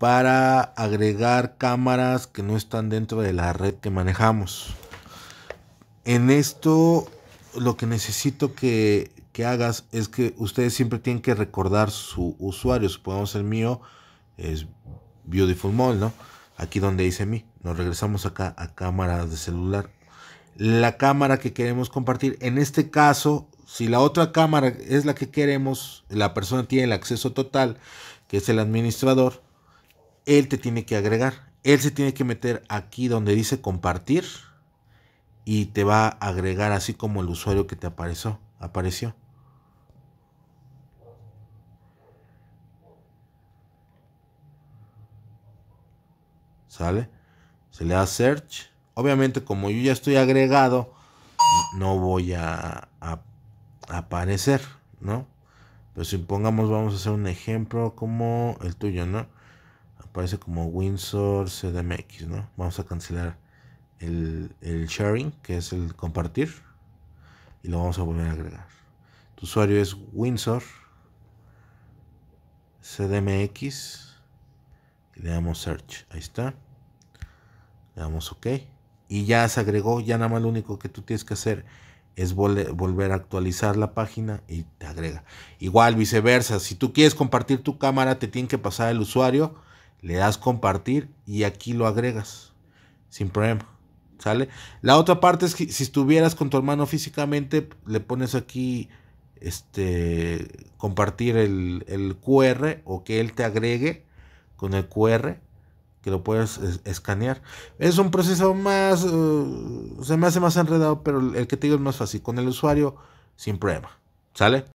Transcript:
para agregar cámaras que no están dentro de la red que manejamos. En esto lo que necesito que, hagas es que ustedes siempre tienen que recordar su usuario. Supongamos el mío es Beautiful Mall, ¿no? Aquí donde dice mí. Nos regresamos acá a cámaras de celular. La cámara que queremos compartir, en este caso, si la otra cámara es la que queremos, la persona tiene el acceso total, que es el administrador él te tiene que agregar. Él se tiene que meter aquí donde dice compartir y te va a agregar así como el usuario que te apareció. apareció. ¿Sale? Se le da search. Obviamente como yo ya estoy agregado, no voy a, aparecer, ¿no? Pero supongamos vamos a hacer un ejemplo como el tuyo, ¿no? aparece como Windsor CDMX, ¿no? Vamos a cancelar el, sharing, que es el compartir, y lo vamos a volver a agregar. Tu usuario es Windsor CDMX. le damos search. Ahí está. Le damos OK. Y ya se agregó. Ya nada más lo único que tú tienes que hacer es volver a actualizar la página y te agrega. Igual viceversa. Si tú quieres compartir tu cámara, te tiene que pasar el usuario le das compartir y aquí lo agregas, sin problema. ¿Sale? La otra parte es que si estuvieras con tu hermano físicamente, le pones aquí este compartir el, QR o que él te agregue con el QR que lo puedes escanear. Es un proceso más, eh, se me hace más enredado, pero el que te digo es más fácil, con el usuario sin problema, ¿sale?